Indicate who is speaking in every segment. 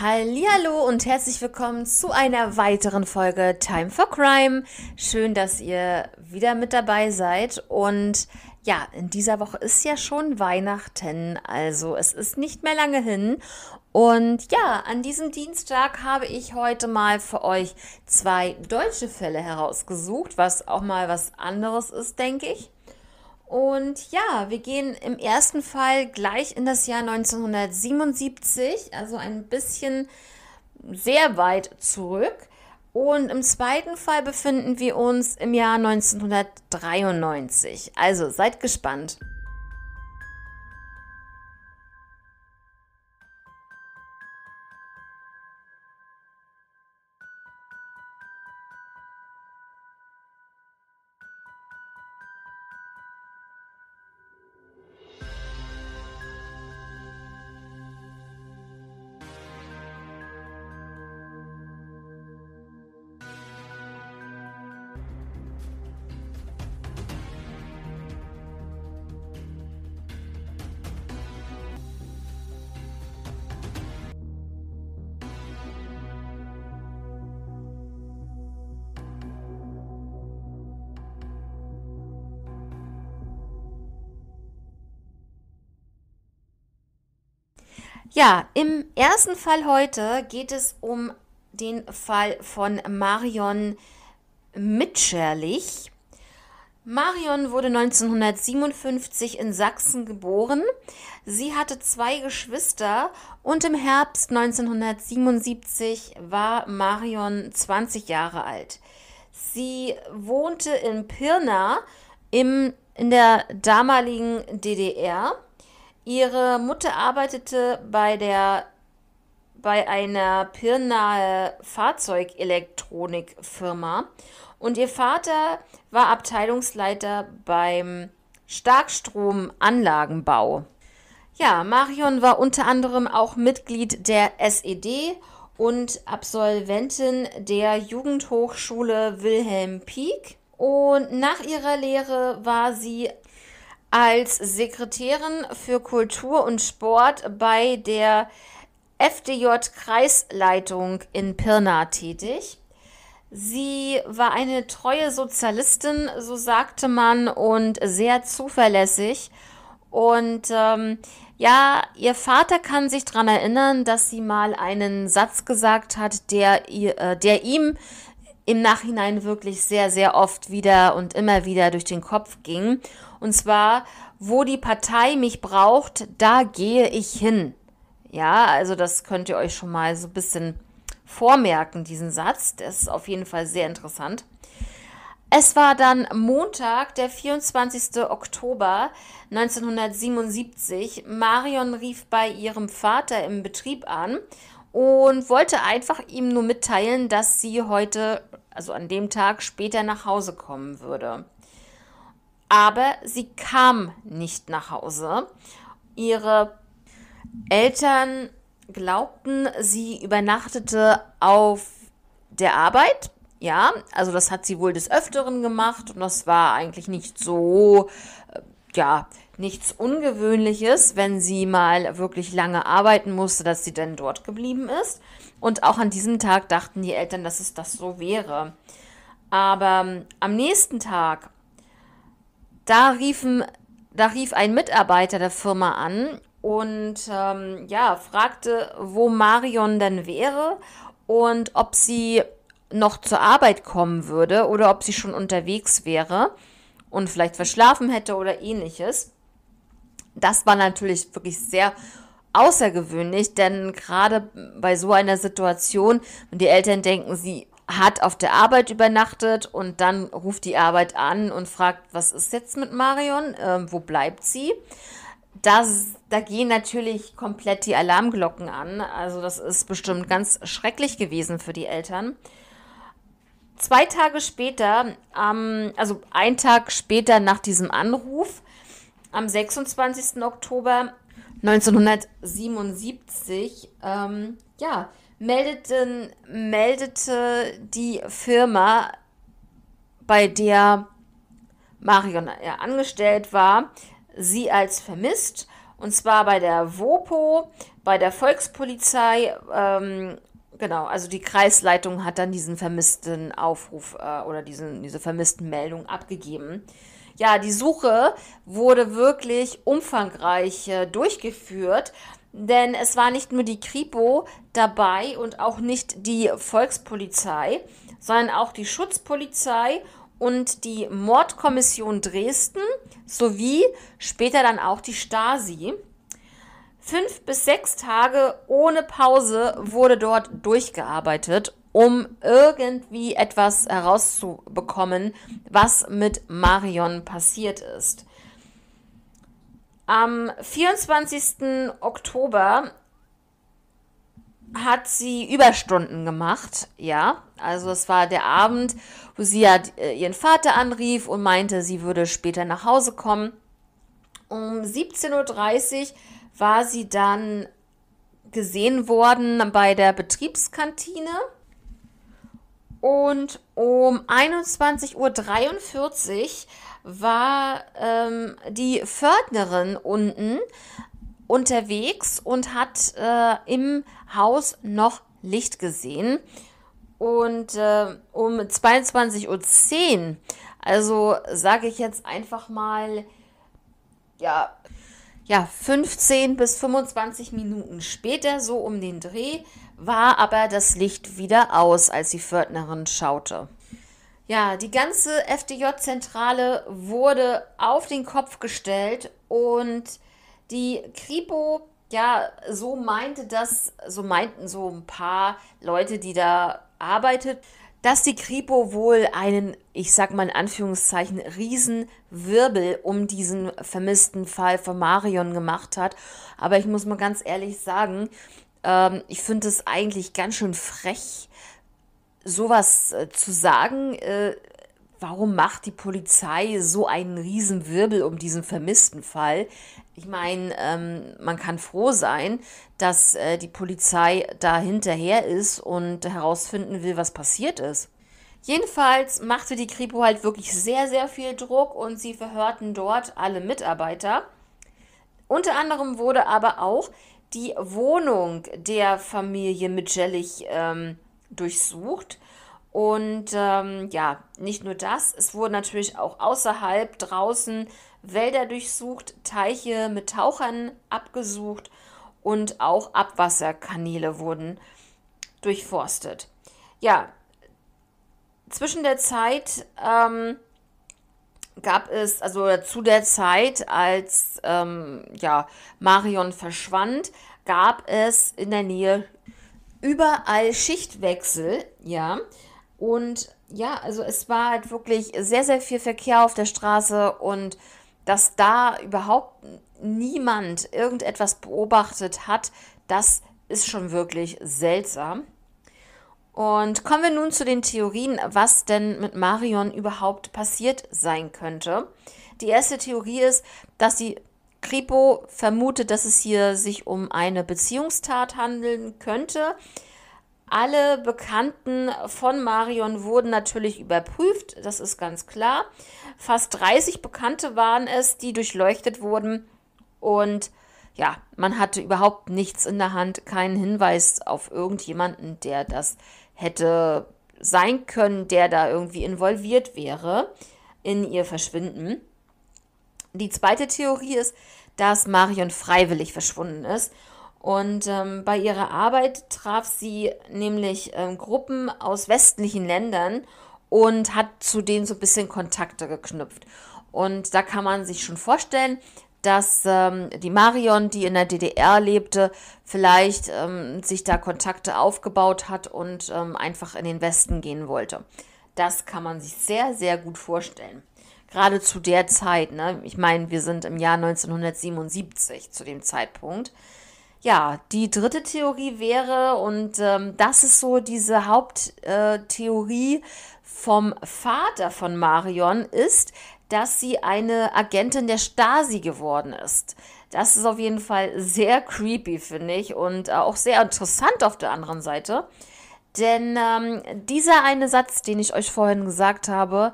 Speaker 1: Hallo und herzlich willkommen zu einer weiteren Folge Time for Crime. Schön, dass ihr wieder mit dabei seid und ja, in dieser Woche ist ja schon Weihnachten, also es ist nicht mehr lange hin und ja, an diesem Dienstag habe ich heute mal für euch zwei deutsche Fälle herausgesucht, was auch mal was anderes ist, denke ich. Und ja, wir gehen im ersten Fall gleich in das Jahr 1977, also ein bisschen sehr weit zurück. Und im zweiten Fall befinden wir uns im Jahr 1993. Also seid gespannt. Ja, im ersten Fall heute geht es um den Fall von Marion Mitscherlich. Marion wurde 1957 in Sachsen geboren. Sie hatte zwei Geschwister und im Herbst 1977 war Marion 20 Jahre alt. Sie wohnte in Pirna im, in der damaligen DDR Ihre Mutter arbeitete bei der bei einer pirnahe Fahrzeugelektronikfirma und ihr Vater war Abteilungsleiter beim Starkstromanlagenbau. Ja, Marion war unter anderem auch Mitglied der SED und Absolventin der Jugendhochschule Wilhelm Pieck. Und nach ihrer Lehre war sie als Sekretärin für Kultur und Sport bei der FDJ-Kreisleitung in Pirna tätig. Sie war eine treue Sozialistin, so sagte man, und sehr zuverlässig. Und ähm, ja, ihr Vater kann sich daran erinnern, dass sie mal einen Satz gesagt hat, der, ihr, äh, der ihm im Nachhinein wirklich sehr, sehr oft wieder und immer wieder durch den Kopf ging. Und zwar, wo die Partei mich braucht, da gehe ich hin. Ja, also das könnt ihr euch schon mal so ein bisschen vormerken, diesen Satz. Das ist auf jeden Fall sehr interessant. Es war dann Montag, der 24. Oktober 1977. Marion rief bei ihrem Vater im Betrieb an und wollte einfach ihm nur mitteilen, dass sie heute, also an dem Tag, später nach Hause kommen würde. Aber sie kam nicht nach Hause. Ihre Eltern glaubten, sie übernachtete auf der Arbeit. Ja, also das hat sie wohl des Öfteren gemacht und das war eigentlich nicht so, äh, ja, nichts Ungewöhnliches, wenn sie mal wirklich lange arbeiten musste, dass sie dann dort geblieben ist. Und auch an diesem Tag dachten die Eltern, dass es das so wäre. Aber ähm, am nächsten Tag, da, riefen, da rief ein Mitarbeiter der Firma an und ähm, ja, fragte, wo Marion denn wäre und ob sie noch zur Arbeit kommen würde oder ob sie schon unterwegs wäre und vielleicht verschlafen hätte oder ähnliches. Das war natürlich wirklich sehr außergewöhnlich, denn gerade bei so einer Situation, wenn die Eltern denken, sie hat auf der Arbeit übernachtet und dann ruft die Arbeit an und fragt, was ist jetzt mit Marion? Ähm, wo bleibt sie? Das, da gehen natürlich komplett die Alarmglocken an. Also das ist bestimmt ganz schrecklich gewesen für die Eltern. Zwei Tage später, ähm, also ein Tag später nach diesem Anruf, am 26. Oktober 1977, ähm, ja, meldeten, meldete die Firma, bei der Marion äh, angestellt war, sie als vermisst. Und zwar bei der WOPO, bei der Volkspolizei. Ähm, genau, also die Kreisleitung hat dann diesen vermissten Aufruf äh, oder diesen, diese vermissten Meldung abgegeben. Ja, die Suche wurde wirklich umfangreich äh, durchgeführt, denn es war nicht nur die Kripo dabei und auch nicht die Volkspolizei, sondern auch die Schutzpolizei und die Mordkommission Dresden sowie später dann auch die Stasi. Fünf bis sechs Tage ohne Pause wurde dort durchgearbeitet um irgendwie etwas herauszubekommen, was mit Marion passiert ist. Am 24. Oktober hat sie Überstunden gemacht, ja. Also es war der Abend, wo sie ja äh, ihren Vater anrief und meinte, sie würde später nach Hause kommen. Um 17.30 Uhr war sie dann gesehen worden bei der Betriebskantine und um 21.43 Uhr war ähm, die Pförtnerin unten unterwegs und hat äh, im Haus noch Licht gesehen. Und äh, um 22.10 Uhr, also sage ich jetzt einfach mal, ja, ja, 15 bis 25 Minuten später, so um den Dreh, war aber das Licht wieder aus, als die Pförtnerin schaute. Ja, die ganze FDJ-Zentrale wurde auf den Kopf gestellt und die Kripo, ja, so meinte das, so meinten so ein paar Leute, die da arbeitet, dass die Kripo wohl einen, ich sag mal in Anführungszeichen, Riesenwirbel um diesen vermissten Fall von Marion gemacht hat. Aber ich muss mal ganz ehrlich sagen, ähm, ich finde es eigentlich ganz schön frech, sowas äh, zu sagen. Äh, warum macht die Polizei so einen Riesenwirbel um diesen vermissten Fall? Ich meine, ähm, man kann froh sein, dass äh, die Polizei da hinterher ist und herausfinden will, was passiert ist. Jedenfalls machte die Kripo halt wirklich sehr, sehr viel Druck und sie verhörten dort alle Mitarbeiter. Unter anderem wurde aber auch die Wohnung der Familie Mitschellig ähm, durchsucht. Und ähm, ja, nicht nur das, es wurden natürlich auch außerhalb draußen Wälder durchsucht, Teiche mit Tauchern abgesucht und auch Abwasserkanäle wurden durchforstet. Ja, zwischen der Zeit ähm, gab es, also zu der Zeit, als ähm, ja, Marion verschwand, gab es in der Nähe überall Schichtwechsel, ja. Und ja, also es war halt wirklich sehr, sehr viel Verkehr auf der Straße und dass da überhaupt niemand irgendetwas beobachtet hat, das ist schon wirklich seltsam. Und kommen wir nun zu den Theorien, was denn mit Marion überhaupt passiert sein könnte. Die erste Theorie ist, dass die Kripo vermutet, dass es hier sich um eine Beziehungstat handeln könnte. Alle Bekannten von Marion wurden natürlich überprüft, das ist ganz klar. Fast 30 Bekannte waren es, die durchleuchtet wurden und ja, man hatte überhaupt nichts in der Hand, keinen Hinweis auf irgendjemanden, der das hätte sein können, der da irgendwie involviert wäre in ihr Verschwinden. Die zweite Theorie ist, dass Marion freiwillig verschwunden ist. Und ähm, bei ihrer Arbeit traf sie nämlich ähm, Gruppen aus westlichen Ländern und hat zu denen so ein bisschen Kontakte geknüpft. Und da kann man sich schon vorstellen, dass ähm, die Marion, die in der DDR lebte, vielleicht ähm, sich da Kontakte aufgebaut hat und ähm, einfach in den Westen gehen wollte. Das kann man sich sehr, sehr gut vorstellen. Gerade zu der Zeit, ne? ich meine, wir sind im Jahr 1977 zu dem Zeitpunkt ja, die dritte Theorie wäre, und ähm, das ist so diese Haupttheorie vom Vater von Marion, ist, dass sie eine Agentin der Stasi geworden ist. Das ist auf jeden Fall sehr creepy, finde ich, und äh, auch sehr interessant auf der anderen Seite. Denn ähm, dieser eine Satz, den ich euch vorhin gesagt habe,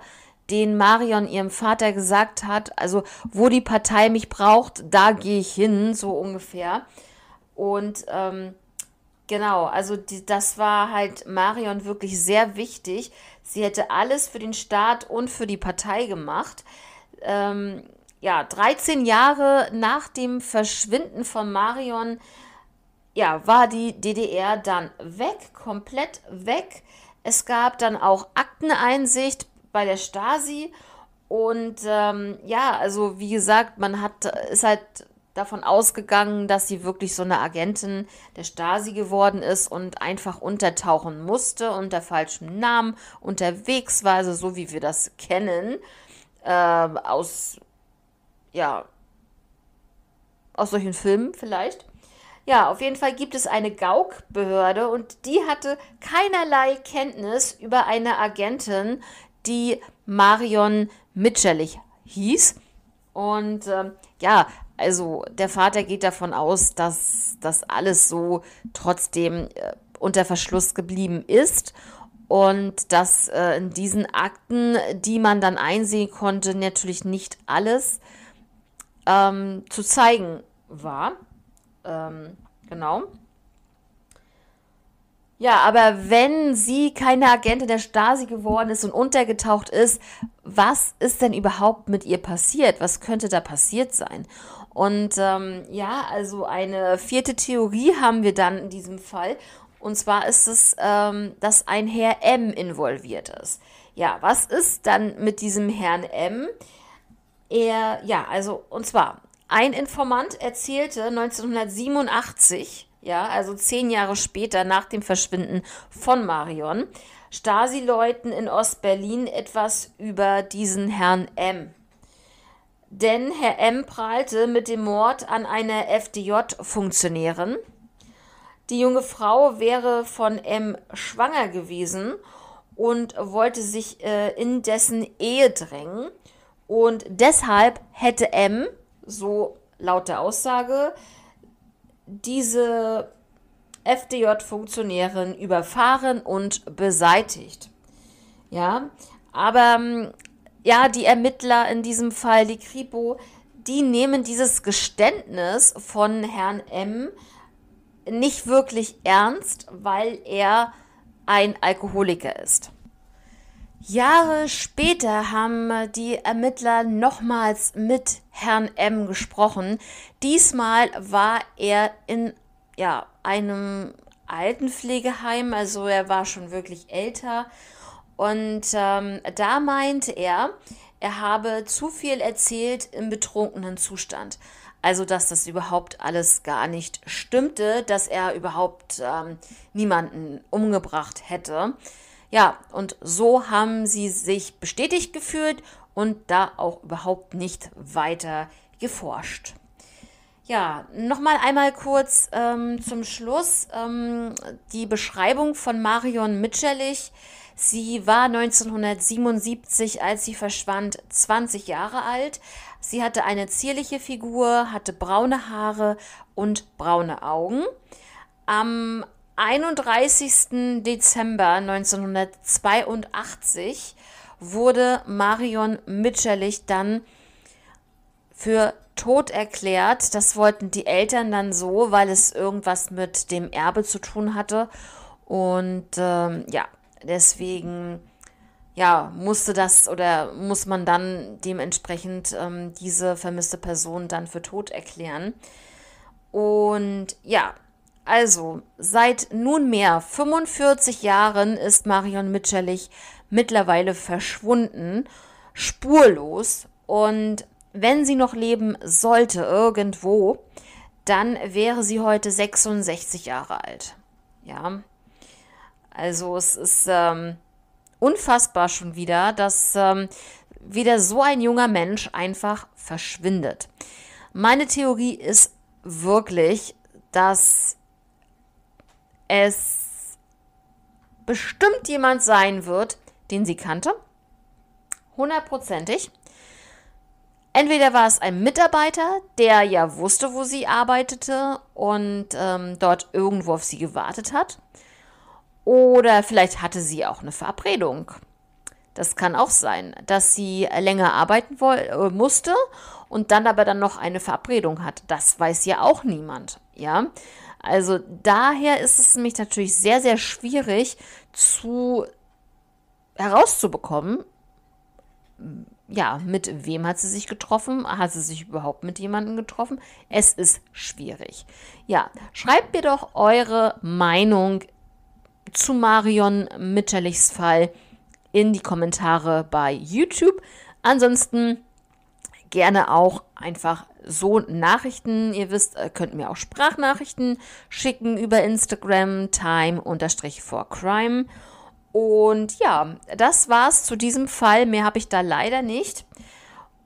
Speaker 1: den Marion ihrem Vater gesagt hat, also wo die Partei mich braucht, da gehe ich hin, so ungefähr. Und ähm, genau, also die, das war halt Marion wirklich sehr wichtig. Sie hätte alles für den Staat und für die Partei gemacht. Ähm, ja, 13 Jahre nach dem Verschwinden von Marion, ja, war die DDR dann weg, komplett weg. Es gab dann auch Akteneinsicht bei der Stasi und ähm, ja, also wie gesagt, man hat, ist halt davon ausgegangen, dass sie wirklich so eine Agentin der Stasi geworden ist und einfach untertauchen musste unter falschem Namen unterwegs war, so wie wir das kennen äh, aus ja aus solchen Filmen vielleicht. Ja, auf jeden Fall gibt es eine Gauk-Behörde und die hatte keinerlei Kenntnis über eine Agentin, die Marion Mitscherlich hieß. Und äh, ja, also der Vater geht davon aus, dass das alles so trotzdem äh, unter Verschluss geblieben ist und dass äh, in diesen Akten, die man dann einsehen konnte, natürlich nicht alles ähm, zu zeigen war. Ähm, genau. Ja, aber wenn sie keine Agentin der Stasi geworden ist und untergetaucht ist, was ist denn überhaupt mit ihr passiert? Was könnte da passiert sein? Und ähm, ja, also eine vierte Theorie haben wir dann in diesem Fall. Und zwar ist es, ähm, dass ein Herr M involviert ist. Ja, was ist dann mit diesem Herrn M? Er, ja, also, und zwar, ein Informant erzählte 1987, ja, also zehn Jahre später nach dem Verschwinden von Marion, Stasi-Leuten in Ostberlin etwas über diesen Herrn M. Denn Herr M. prahlte mit dem Mord an einer FDJ-Funktionärin. Die junge Frau wäre von M. schwanger gewesen und wollte sich äh, in dessen Ehe drängen. Und deshalb hätte M, so laut der Aussage, diese FDJ-Funktionärin überfahren und beseitigt. Ja, aber ähm, ja, die Ermittler in diesem Fall, die Kripo, die nehmen dieses Geständnis von Herrn M nicht wirklich ernst, weil er ein Alkoholiker ist. Jahre später haben die Ermittler nochmals mit Herrn M gesprochen. Diesmal war er in ja, einem Altenpflegeheim, also er war schon wirklich älter und ähm, da meinte er, er habe zu viel erzählt im betrunkenen Zustand. Also, dass das überhaupt alles gar nicht stimmte, dass er überhaupt ähm, niemanden umgebracht hätte. Ja, und so haben sie sich bestätigt gefühlt und da auch überhaupt nicht weiter geforscht. Ja, nochmal einmal kurz ähm, zum Schluss ähm, die Beschreibung von Marion Mitscherlich. Sie war 1977, als sie verschwand, 20 Jahre alt. Sie hatte eine zierliche Figur, hatte braune Haare und braune Augen. Am 31. Dezember 1982 wurde Marion Mitscherlich dann für tot erklärt. Das wollten die Eltern dann so, weil es irgendwas mit dem Erbe zu tun hatte. Und ähm, ja, deswegen ja, musste das oder muss man dann dementsprechend ähm, diese vermisste Person dann für tot erklären. Und ja, also seit nunmehr 45 Jahren ist Marion Mitscherlich mittlerweile verschwunden, spurlos. Und wenn sie noch leben sollte irgendwo, dann wäre sie heute 66 Jahre alt. Ja, also es ist ähm, unfassbar schon wieder, dass ähm, wieder so ein junger Mensch einfach verschwindet. Meine Theorie ist wirklich, dass es bestimmt jemand sein wird, den sie kannte. Hundertprozentig. Entweder war es ein Mitarbeiter, der ja wusste, wo sie arbeitete und ähm, dort irgendwo auf sie gewartet hat. Oder vielleicht hatte sie auch eine Verabredung. Das kann auch sein, dass sie länger arbeiten äh, musste und dann aber dann noch eine Verabredung hat. Das weiß ja auch niemand, ja. Also daher ist es nämlich natürlich sehr, sehr schwierig zu herauszubekommen, ja, mit wem hat sie sich getroffen? Hat sie sich überhaupt mit jemandem getroffen? Es ist schwierig. Ja, schreibt mir doch eure Meinung zu Marion Mitterlichs Fall in die Kommentare bei YouTube. Ansonsten gerne auch einfach so Nachrichten. Ihr wisst, äh, könnt mir auch Sprachnachrichten schicken über Instagram time-for-crime. Und ja, das war's zu diesem Fall. Mehr habe ich da leider nicht.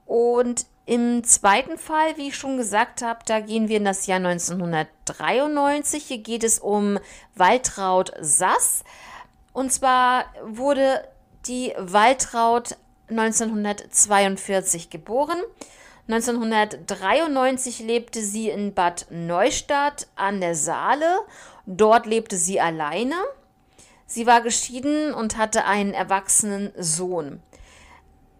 Speaker 1: Und im zweiten Fall, wie ich schon gesagt habe, da gehen wir in das Jahr 1993. Hier geht es um Waltraud Sass. Und zwar wurde die Waltraud 1942 geboren. 1993 lebte sie in Bad Neustadt an der Saale. Dort lebte sie alleine. Sie war geschieden und hatte einen erwachsenen Sohn.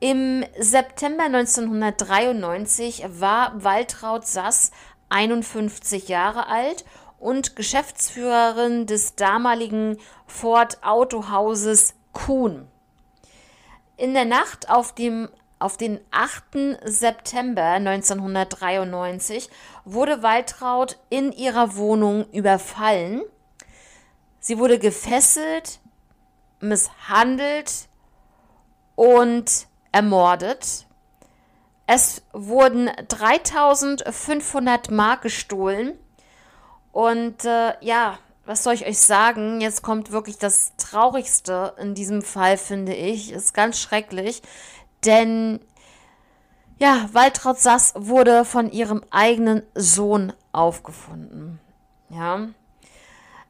Speaker 1: Im September 1993 war Waltraud Sass 51 Jahre alt und Geschäftsführerin des damaligen Ford Autohauses Kuhn. In der Nacht auf, dem, auf den 8. September 1993 wurde Waltraud in ihrer Wohnung überfallen. Sie wurde gefesselt, misshandelt und ermordet. Es wurden 3500 Mark gestohlen. Und äh, ja, was soll ich euch sagen? Jetzt kommt wirklich das Traurigste in diesem Fall, finde ich. Ist ganz schrecklich. Denn ja, Waltraud Sass wurde von ihrem eigenen Sohn aufgefunden. Ja.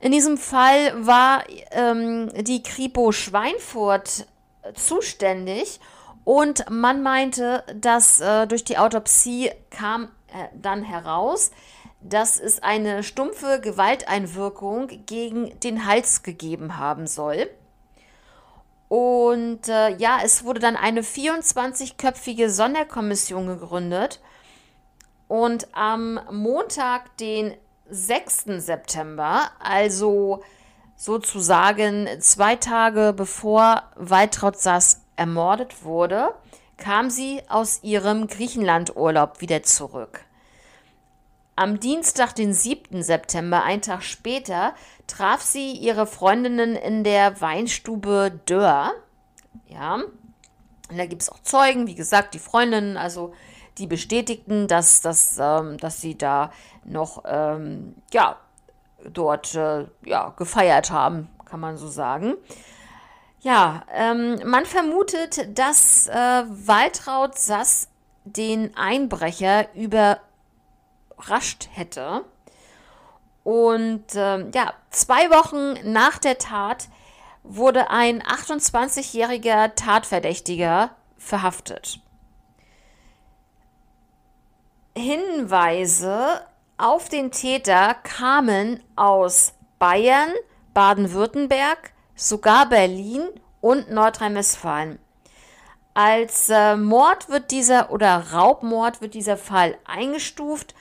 Speaker 1: In diesem Fall war ähm, die Kripo Schweinfurt zuständig und man meinte, dass äh, durch die Autopsie kam äh, dann heraus, dass es eine stumpfe Gewalteinwirkung gegen den Hals gegeben haben soll. Und äh, ja, es wurde dann eine 24-köpfige Sonderkommission gegründet. Und am Montag, den 6. September, also sozusagen zwei Tage bevor Waltraud Sass ermordet wurde, kam sie aus ihrem Griechenlandurlaub wieder zurück. Am Dienstag, den 7. September, einen Tag später, traf sie ihre Freundinnen in der Weinstube Dörr. Ja, und da gibt es auch Zeugen, wie gesagt, die Freundinnen, also die bestätigten, dass, dass, ähm, dass sie da noch ähm, ja, dort äh, ja, gefeiert haben, kann man so sagen. Ja, ähm, man vermutet, dass äh, Waltraud Sass den Einbrecher überrascht hätte. Und ähm, ja, zwei Wochen nach der Tat wurde ein 28-jähriger Tatverdächtiger verhaftet. Hinweise auf den Täter kamen aus Bayern, Baden-Württemberg, sogar Berlin und Nordrhein-Westfalen. Als äh, Mord wird dieser oder Raubmord wird dieser Fall eingestuft.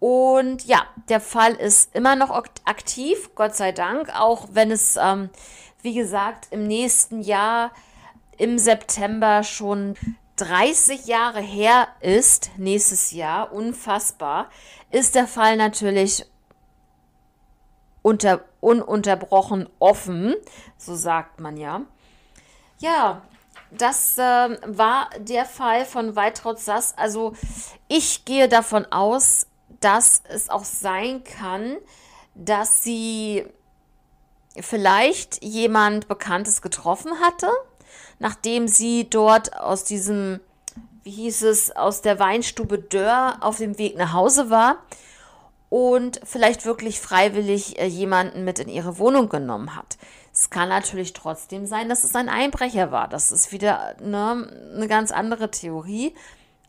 Speaker 1: Und ja, der Fall ist immer noch aktiv, Gott sei Dank, auch wenn es, ähm, wie gesagt, im nächsten Jahr im September schon 30 Jahre her ist, nächstes Jahr, unfassbar, ist der Fall natürlich unter, ununterbrochen offen, so sagt man ja. Ja, das äh, war der Fall von Weitraud Sass. Also ich gehe davon aus, dass es auch sein kann, dass sie vielleicht jemand Bekanntes getroffen hatte, nachdem sie dort aus diesem, wie hieß es, aus der Weinstube Dörr auf dem Weg nach Hause war und vielleicht wirklich freiwillig äh, jemanden mit in ihre Wohnung genommen hat. Es kann natürlich trotzdem sein, dass es ein Einbrecher war. Das ist wieder ne, eine ganz andere Theorie.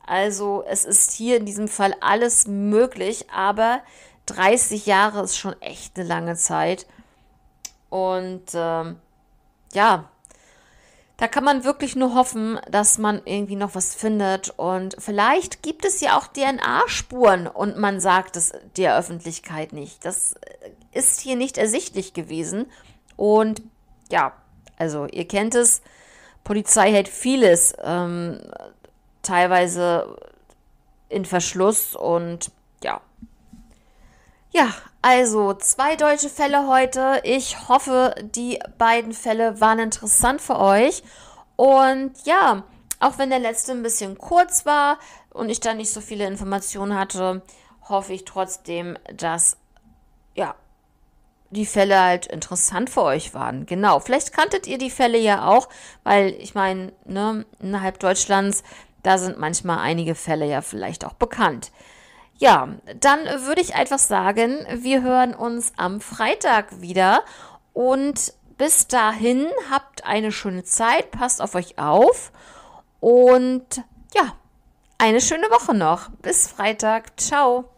Speaker 1: Also es ist hier in diesem Fall alles möglich, aber 30 Jahre ist schon echt eine lange Zeit. Und ähm, ja, da kann man wirklich nur hoffen, dass man irgendwie noch was findet. Und vielleicht gibt es ja auch DNA-Spuren und man sagt es der Öffentlichkeit nicht. Das äh, ist hier nicht ersichtlich gewesen. Und ja, also ihr kennt es, Polizei hält vieles ähm, teilweise in Verschluss und ja, ja, also zwei deutsche Fälle heute. Ich hoffe, die beiden Fälle waren interessant für euch. Und ja, auch wenn der letzte ein bisschen kurz war und ich da nicht so viele Informationen hatte, hoffe ich trotzdem, dass ja, die Fälle halt interessant für euch waren. Genau, vielleicht kanntet ihr die Fälle ja auch, weil ich meine, ne, innerhalb Deutschlands, da sind manchmal einige Fälle ja vielleicht auch bekannt. Ja, dann würde ich einfach sagen, wir hören uns am Freitag wieder und bis dahin habt eine schöne Zeit, passt auf euch auf und ja, eine schöne Woche noch. Bis Freitag. Ciao.